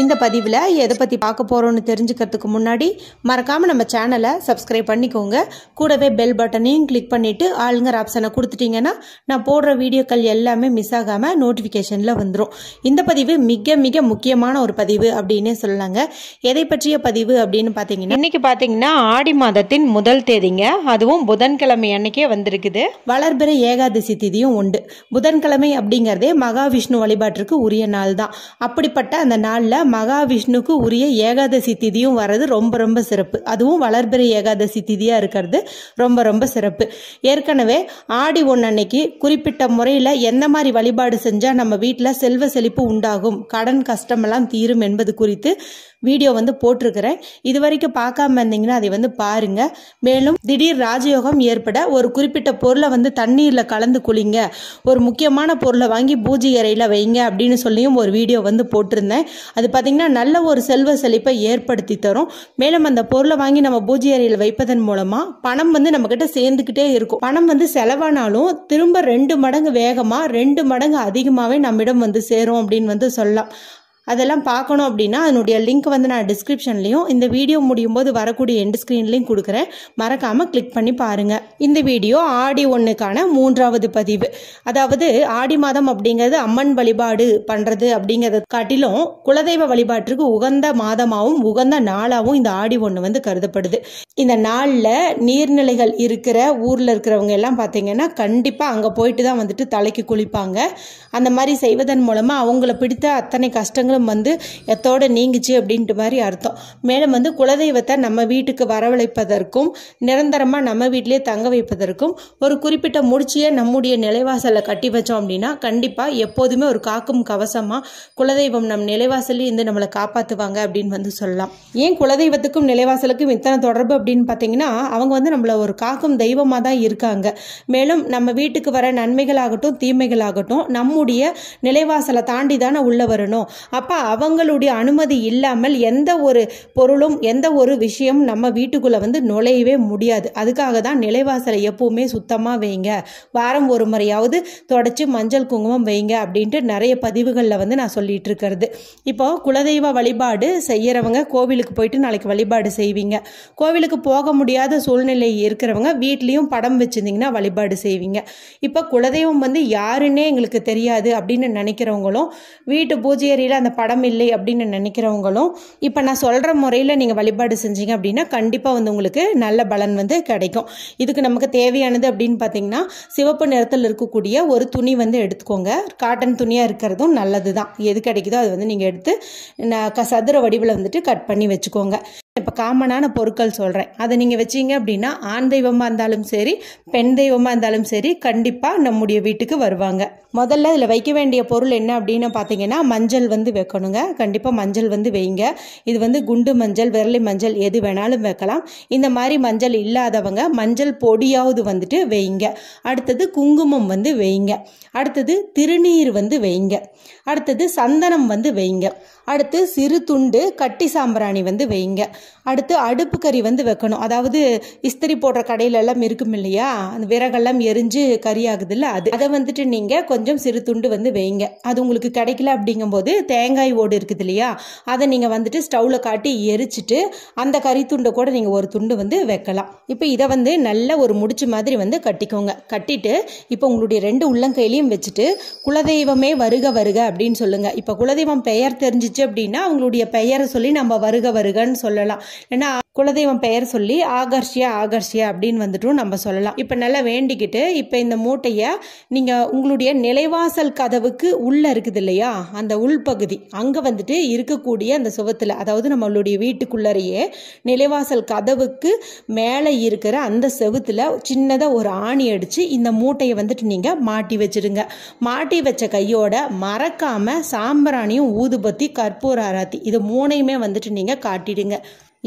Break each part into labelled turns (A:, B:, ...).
A: இந்த பதிவில் எதை பற்றி பார்க்க போகிறோன்னு தெரிஞ்சுக்கிறதுக்கு முன்னாடி மறக்காமல் நம்ம சேனலை சப்ஸ்கிரைப் பண்ணிக்கோங்க கூடவே பெல் பட்டனையும் கிளிக் பண்ணிவிட்டு ஆளுங்கர் ஆப்ஷனை கொடுத்துட்டிங்கன்னா நான் போடுற வீடியோக்கள் எல்லாமே மிஸ் ஆகாமல் நோட்டிஃபிகேஷனில் வந்துடும் இந்த பதிவு மிக மிக முக்கியமான ஒரு பதிவு அப்படின்னே சொல்லலாங்க எதை பற்றிய பதிவு அப்படின்னு பார்த்தீங்கன்னா இன்றைக்கி பார்த்தீங்கன்னா ஆடி மாதத்தின் முதல் தேதிங்க அதுவும் புதன்கிழமை அன்னைக்கே வந்திருக்குது வளர்பிற ஏகாதசி திதியும் உண்டு புதன்கிழமை அப்படிங்கிறதே மகாவிஷ்ணு வழிபாட்டிற்கு உரிய நாள் தான் அப்படிப்பட்ட அந்த நாளில் மகாவிஷ்ணுக்கு உரிய ஏகாதசி திதியும் வர்றது ரொம்ப ரொம்ப சிறப்பு அதுவும் வளர்பிறை ஏகாதசி திதியாக இருக்கிறது ரொம்ப ரொம்ப சிறப்பு ஏற்கனவே ஆடி ஒன்று அன்னைக்கு குறிப்பிட்ட முறையில் எந்த மாதிரி வழிபாடு செஞ்சால் நம்ம வீட்டில் செல்வ செழிப்பு உண்டாகும் கடன் கஷ்டமெல்லாம் தீரும் என்பது குறித்து வீடியோ வந்து போட்டிருக்கிறேன் இது வரைக்கும் பார்க்காம இருந்தீங்கன்னா அதை வந்து பாருங்க மேலும் திடீர் ராஜயோகம் ஏற்பட ஒரு குறிப்பிட்ட பொருளை வந்து தண்ணீரில் கலந்து குளிங்க ஒரு முக்கியமான பொருளை வாங்கி பூஜை அறையில் வைங்க அப்படின்னு சொல்லியும் ஒரு வீடியோ வந்து போட்டிருந்தேன் அது பார்த்தீங்கன்னா நல்ல ஒரு செல்வ செழிப்பை ஏற்படுத்தி தரும் மேலும் அந்த பொருளை வாங்கி நம்ம பூஜை அறையில் வைப்பதன் மூலமாக பணம் வந்து நம்மக்கிட்ட சேர்ந்துக்கிட்டே இருக்கும் பணம் வந்து செலவானாலும் திரும்ப ரெண்டு மடங்கு வேகமாக ரெண்டு மடங்கு அதிகமாகவே நம்மிடம் வந்து சேரும் அப்படின்னு வந்து சொல்லலாம் அதெல்லாம் பார்க்கணும் அப்படின்னா அதனுடைய லிங்க் வந்து நான் டிஸ்கிரிப்ஷன்லையும் இந்த வீடியோ முடியும் போது வரக்கூடிய எண்டு ஸ்க்ரீன்லையும் கொடுக்குறேன் மறக்காமல் கிளிக் பண்ணி பாருங்கள் இந்த வீடியோ ஆடி ஒன்றுக்கான மூன்றாவது பதிவு அதாவது ஆடி மாதம் அப்படிங்கிறது அம்மன் வழிபாடு பண்ணுறது அப்படிங்கிறத காட்டிலும் குலதெய்வ வழிபாட்டிற்கு உகந்த மாதமாகவும் உகந்த நாளாகவும் இந்த ஆடி ஒன்று வந்து கருதப்படுது இந்த நாளில் நீர்நிலைகள் இருக்கிற ஊரில் இருக்கிறவங்க எல்லாம் பார்த்தீங்கன்னா கண்டிப்பாக அங்கே போயிட்டு தான் வந்துட்டு தலைக்கு குளிப்பாங்க அந்த மாதிரி செய்வதன் மூலமாக அவங்கள பிடித்த அத்தனை கஷ்டங்கள் சங்கடம் வந்து எத்தோட நீங்கிச்சு அப்படின்ற மாதிரி அர்த்தம் மேலும் வந்து குலதெய்வத்தை நம்ம வீட்டுக்கு வரவழைப்பதற்கும் நிரந்தரமாக நம்ம வீட்டிலே தங்க வைப்பதற்கும் ஒரு குறிப்பிட்ட முடிச்சியை நம்முடைய நிலைவாசலை கட்டி வச்சோம் அப்படின்னா கண்டிப்பாக எப்போதுமே ஒரு காக்கும் கவசமாக குலதெய்வம் நம் நிலைவாசலே இருந்து நம்மளை காப்பாற்றுவாங்க அப்படின்னு வந்து சொல்லலாம் ஏன் குலதெய்வத்துக்கும் நிலைவாசலுக்கும் இத்தனை தொடர்பு அப்படின்னு பார்த்தீங்கன்னா அவங்க வந்து நம்மளை ஒரு காக்கும் தெய்வமாக தான் இருக்காங்க மேலும் நம்ம வீட்டுக்கு வர நன்மைகளாகட்டும் தீமைகளாகட்டும் நம்முடைய நிலைவாசலை தாண்டி தானே உள்ள வரணும் அப்போ அவங்களுடைய அனுமதி இல்லாமல் எந்த ஒரு பொருளும் எந்த ஒரு விஷயம் நம்ம வீட்டுக்குள்ளே வந்து நுழையவே முடியாது அதுக்காக தான் நிலைவாசலை எப்பவுமே சுத்தமாக வைங்க வாரம் ஒரு முறையாவது தொடச்சி மஞ்சள் குங்குமம் வைங்க அப்படின்ட்டு நிறைய பதிவுகளில் வந்து நான் சொல்லிட்டு இருக்கிறது இப்போ குலதெய்வ வழிபாடு செய்கிறவங்க கோவிலுக்கு போயிட்டு நாளைக்கு வழிபாடு செய்வீங்க கோவிலுக்கு போக முடியாத சூழ்நிலை இருக்கிறவங்க வீட்லேயும் படம் வச்சுருந்தீங்கன்னா வழிபாடு செய்வீங்க இப்போ குலதெய்வம் வந்து யாருன்னே எங்களுக்கு தெரியாது அப்படின்னு நினைக்கிறவங்களும் வீட்டு பூஜை அந்த படம் இல்லை அப்படின்னு நினைக்கிறவங்களும் இப்போ நான் சொல்கிற முறையில் நீங்கள் வழிபாடு செஞ்சீங்க அப்படின்னா கண்டிப்பாக வந்து உங்களுக்கு நல்ல பலன் வந்து கிடைக்கும் இதுக்கு நமக்கு தேவையானது அப்படின்னு பார்த்தீங்கன்னா சிவப்பு நிறத்தில் இருக்கக்கூடிய ஒரு துணி வந்து எடுத்துக்கோங்க காட்டன் துணியாக இருக்கிறதும் நல்லது தான் எது கிடைக்குதோ அது வந்து நீங்கள் எடுத்து நான் சதுர வடிவில் வந்துட்டு கட் பண்ணி வச்சுக்கோங்க இப்போ காமனான பொருட்கள் சொல்கிறேன் அதை நீங்கள் வச்சிங்க அப்படின்னா ஆண் தெய்வமாக இருந்தாலும் சரி பெண் தெய்வமாக இருந்தாலும் சரி கண்டிப்பாக நம்முடைய வீட்டுக்கு வருவாங்க முதல்ல இதில் வைக்க வேண்டிய பொருள் என்ன அப்படின்னு பார்த்தீங்கன்னா மஞ்சள் வந்து வைக்கணுங்க கண்டிப்பாக மஞ்சள் வந்து வைங்க இது வந்து குண்டு மஞ்சள் விரலி மஞ்சள் எது வேணாலும் வைக்கலாம் இந்த மாதிரி மஞ்சள் இல்லாதவங்க மஞ்சள் பொடியாவது வந்துட்டு வைங்க அடுத்தது குங்குமம் வந்து வைங்க அடுத்தது திருநீர் வந்து வைங்க அடுத்தது சந்தனம் வந்து வைங்க அடுத்து சிறு துண்டு கட்டி சாம்பிராணி வந்து வைங்க அடுத்து அடுப்பு கறி வந்து வைக்கணும் அதாவது இஸ்திரி போடுற கடையிலெல்லாம் இருக்கும் இல்லையா அந்த விறகெல்லாம் எரிஞ்சு கறி இல்லை அது அதை வந்துட்டு நீங்கள் கொஞ்சம் கொஞ்சம் சிறு துண்டு வந்து வைங்க அது உங்களுக்கு கிடைக்கல அப்படிங்கும்போது தேங்காய் ஓடு இருக்குது இல்லையா அதை நீங்கள் வந்துட்டு ஸ்டவ்வில் காட்டி எரிச்சிட்டு அந்த கறி துண்டை கூட நீங்கள் ஒரு துண்டு வந்து வைக்கலாம் இப்போ இதை வந்து நல்ல ஒரு முடிச்சு மாதிரி வந்து கட்டிக்கோங்க கட்டிட்டு இப்போ உங்களுடைய ரெண்டு உள்ளங்கையிலையும் வச்சுட்டு குலதெய்வமே வருக வருக அப்படின்னு சொல்லுங்கள் இப்போ குலதெய்வம் பெயர் தெரிஞ்சிச்சு அப்படின்னா அவங்களுடைய பெயரை சொல்லி நம்ம வருக வருகன்னு சொல்லலாம் ஏன்னா குலதெய்வம் பெயர் சொல்லி ஆகர்ஷியா ஆகர்ஷியா அப்படின்னு வந்துட்டும் நம்ம சொல்லலாம் இப்போ நல்லா வேண்டிக்கிட்டு இப்போ இந்த மூட்டையை நீங்கள் உங்களுடைய நிலைவாசல் கதவுக்கு உள்ளே இருக்குது இல்லையா அந்த உள்பகுதி அங்கே வந்துட்டு இருக்கக்கூடிய அந்த சுவத்தில் அதாவது நம்மளுடைய வீட்டுக்குள்ளறையே நிலைவாசல் கதவுக்கு மேலே இருக்கிற அந்த செவுத்தில் சின்னதாக ஒரு ஆணி அடித்து இந்த மூட்டையை வந்துட்டு நீங்கள் மாட்டி வச்சுடுங்க மாட்டி வச்ச கையோட மறக்காமல் சாம்பிராணியும் ஊதுபத்தி கற்பூர ஆராத்தி இது மூணையுமே வந்துட்டு நீங்கள் காட்டிடுங்க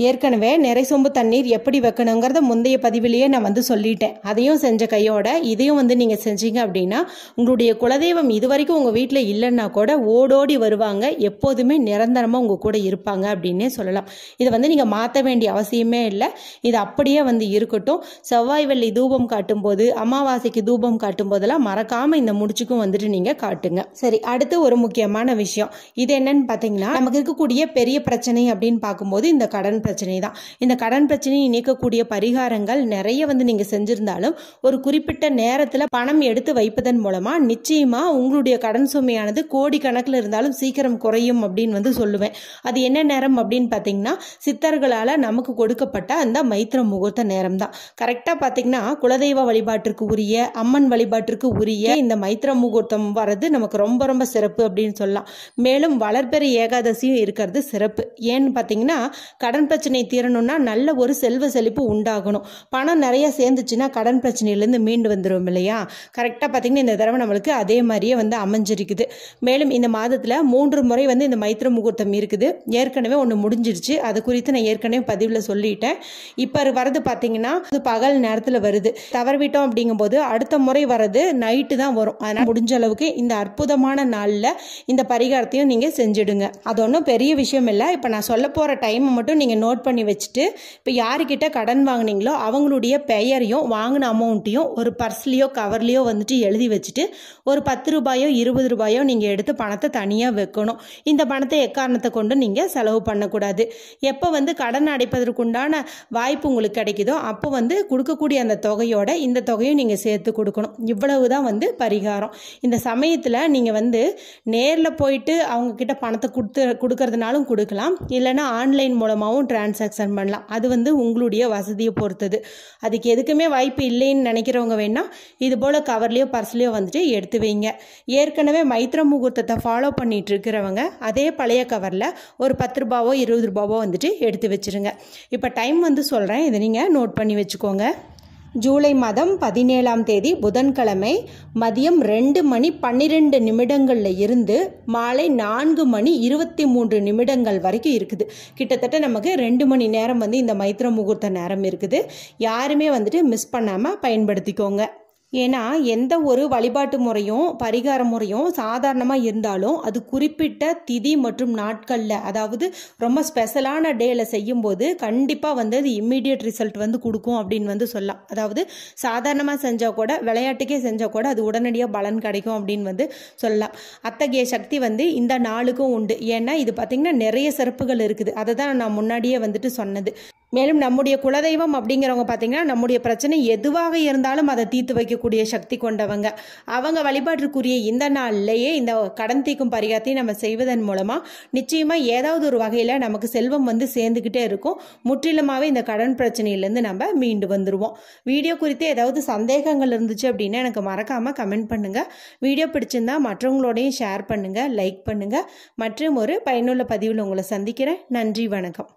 A: ஏற்கனவே நிறை சொம்பு தண்ணீர் எப்படி வைக்கணுங்கிறத முந்தைய பதிவிலேயே நான் வந்து சொல்லிட்டேன் அதையும் செஞ்ச கையோட இதையும் வந்து நீங்கள் செஞ்சீங்க அப்படின்னா உங்களுடைய குலதெய்வம் இது வரைக்கும் உங்கள் வீட்டில் இல்லைன்னா கூட ஓடோடி வருவாங்க எப்போதுமே நிரந்தரமாக உங்கள் கூட இருப்பாங்க அப்படின்னே சொல்லலாம் இதை வந்து நீங்கள் மாற்ற வேண்டிய அவசியமே இல்லை இது அப்படியே வந்து இருக்கட்டும் செவ்வாய் வெள்ளி தூபம் காட்டும்போது அமாவாசைக்கு தூபம் காட்டும் போதெல்லாம் மறக்காமல் இந்த முடிச்சுக்கும் வந்துட்டு நீங்கள் காட்டுங்க சரி அடுத்து ஒரு முக்கியமான விஷயம் இது என்னன்னு பார்த்தீங்கன்னா நமக்கு இருக்கக்கூடிய பெரிய பிரச்சனை அப்படின்னு பார்க்கும்போது இந்த கடன் பிரச்சனை தான் இந்த கடன் பிரச்சனையை நீக்கக்கூடிய பரிகாரங்கள் நிறைய வந்து நீங்கள் செஞ்சுருந்தாலும் ஒரு குறிப்பிட்ட நேரத்தில் பணம் எடுத்து வைப்பதன் மூலமாக நிச்சயமாக உங்களுடைய கடன் சுமையானது கோடி கணக்கில் இருந்தாலும் சீக்கிரம் குறையும் அப்படின்னு வந்து சொல்லுவேன் அது என்ன நேரம் அப்படின்னு பார்த்தீங்கன்னா சித்தர்களால் நமக்கு கொடுக்கப்பட்ட அந்த மைத்திர முகூர்த்த நேரம் தான் கரெக்டாக பார்த்தீங்கன்னா குலதெய்வ வழிபாட்டிற்கு உரிய அம்மன் வழிபாட்டிற்கு உரிய இந்த மைத்திர முகூர்த்தம் வர்றது நமக்கு ரொம்ப ரொம்ப சிறப்பு அப்படின்னு சொல்லலாம் மேலும் வளர்பெற ஏகாதசியும் இருக்கிறது சிறப்பு ஏன்னு பார்த்தீங்கன்னா கடன் பிரச்சனை தீரணும்னா நல்ல ஒரு செல்வ செழிப்பு உண்டாகணும் பணம் நிறைய சேர்ந்துச்சுன்னா கடன் பிரச்சனையிலேருந்து மீண்டு வந்துடும் இல்லையா கரெக்டாக பார்த்திங்கன்னா இந்த தடவை நம்மளுக்கு அதே மாதிரியே வந்து அமைஞ்சிருக்குது மேலும் இந்த மாதத்தில் மூன்று முறை வந்து இந்த மைத்திர முகூர்த்தம் இருக்குது ஏற்கனவே ஒன்று முடிஞ்சிருச்சு அது குறித்து நான் ஏற்கனவே பதிவில் சொல்லிட்டேன் இப்போ வரது பார்த்தீங்கன்னா அது பகல் நேரத்தில் வருது தவறிவிட்டோம் அப்படிங்கும்போது அடுத்த முறை வரது நைட்டு தான் வரும் அதனால் முடிஞ்ச அளவுக்கு இந்த அற்புதமான நாளில் இந்த பரிகாரத்தையும் நீங்கள் செஞ்சிடுங்க அது ஒன்றும் பெரிய விஷயம் இல்லை இப்போ நான் சொல்ல போகிற டைமை மட்டும் நீங்கள் நோட் பண்ணி வச்சுட்டு இப்போ யாருக்கிட்ட கடன் வாங்கினீங்களோ அவங்களுடைய பெயரையும் வாங்கின அமௌண்ட்டையும் ஒரு பர்ஸ்லேயோ கவர்லேயோ வந்துட்டு எழுதி வச்சுட்டு ஒரு பத்து ரூபாயோ இருபது ரூபாயோ நீங்கள் எடுத்து பணத்தை தனியாக வைக்கணும் இந்த பணத்தை எக்காரணத்தை கொண்டு நீங்கள் செலவு பண்ணக்கூடாது எப்போ வந்து கடன் அடைப்பதற்குண்டான வாய்ப்பு உங்களுக்கு கிடைக்குதோ அப்போ வந்து கொடுக்கக்கூடிய அந்த தொகையோட இந்த தொகையும் நீங்கள் சேர்த்து கொடுக்கணும் இவ்வளவு தான் வந்து பரிகாரம் இந்த சமயத்தில் நீங்கள் வந்து நேரில் போயிட்டு அவங்கக்கிட்ட பணத்தை கொடுத்து கொடுக்கறதுனாலும் கொடுக்கலாம் இல்லைன்னா ஆன்லைன் மூலமாகவும் டிரான்சாக்ஷன் பண்ணலாம் அது வந்து உங்களுடைய வசதியை பொறுத்தது அதுக்கு எதுக்குமே வாய்ப்பு இல்லைன்னு நினைக்கிறவங்க வேணால் இது போல் கவர்லேயோ பர்ஸ்லேயோ வந்துட்டு எடுத்து வைங்க ஏற்கனவே மைத்ர முகூர்த்தத்தை ஃபாலோ பண்ணிட்டு இருக்கிறவங்க அதே பழைய கவரில் ஒரு பத்து ரூபாவோ இருபது ரூபாவோ வந்துட்டு எடுத்து வச்சுருங்க இப்போ டைம் வந்து சொல்கிறேன் இதை நீங்கள் நோட் பண்ணி வச்சுக்கோங்க ஜூலை மாதம் பதினேழாம் தேதி புதன்கிழமை மதியம் ரெண்டு மணி பன்னிரெண்டு நிமிடங்களில் இருந்து மாலை நான்கு மணி இருபத்தி மூன்று நிமிடங்கள் வரைக்கும் இருக்குது கிட்டத்தட்ட நமக்கு ரெண்டு மணி நேரம் வந்து இந்த மைத்திர முகூர்த்த நேரம் இருக்குது யாருமே வந்துட்டு மிஸ் பண்ணாமல் பயன்படுத்திக்கோங்க ஏன்னா எந்த ஒரு வழிபாட்டு முறையும் பரிகார முறையும் சாதாரணமாக இருந்தாலும் அது குறிப்பிட்ட திதி மற்றும் நாட்களில் அதாவது ரொம்ப ஸ்பெஷலான டேயில் செய்யும்போது கண்டிப்பாக வந்து அது இம்மீடியட் ரிசல்ட் வந்து கொடுக்கும் அப்படின்னு வந்து சொல்லலாம் அதாவது சாதாரணமாக செஞ்சால் கூட விளையாட்டுக்கே செஞ்சால் கூட அது உடனடியாக பலன் கிடைக்கும் அப்படின்னு வந்து சொல்லலாம் அத்தகைய சக்தி வந்து இந்த நாளுக்கும் உண்டு ஏன்னா இது பார்த்திங்கன்னா நிறைய சிறப்புகள் இருக்குது அதை தான் நான் முன்னாடியே வந்துட்டு சொன்னது மேலும் நம்முடைய குலதெய்வம் அப்படிங்கிறவங்க பார்த்திங்கன்னா நம்முடைய பிரச்சனை எதுவாக இருந்தாலும் அதை தீர்த்து வைக்கக்கூடிய சக்தி கொண்டவங்க அவங்க வழிபாட்டிற்குரிய இந்த நாள்லேயே இந்த கடன் தீக்கும் பரிகாரத்தையும் நம்ம செய்வதன் மூலமாக நிச்சயமாக ஏதாவது ஒரு வகையில் நமக்கு செல்வம் வந்து சேர்ந்துக்கிட்டே இருக்கும் முற்றிலுமாகவே இந்த கடன் பிரச்சனையிலேருந்து நம்ம மீண்டு வந்துடுவோம் வீடியோ குறித்து ஏதாவது சந்தேகங்கள் இருந்துச்சு அப்படின்னா எனக்கு மறக்காமல் கமெண்ட் பண்ணுங்கள் வீடியோ பிடிச்சிருந்தா மற்றவங்களோடையும் ஷேர் பண்ணுங்கள் லைக் பண்ணுங்கள் மற்றும் ஒரு பயனுள்ள பதிவில் உங்களை சந்திக்கிறேன் நன்றி வணக்கம்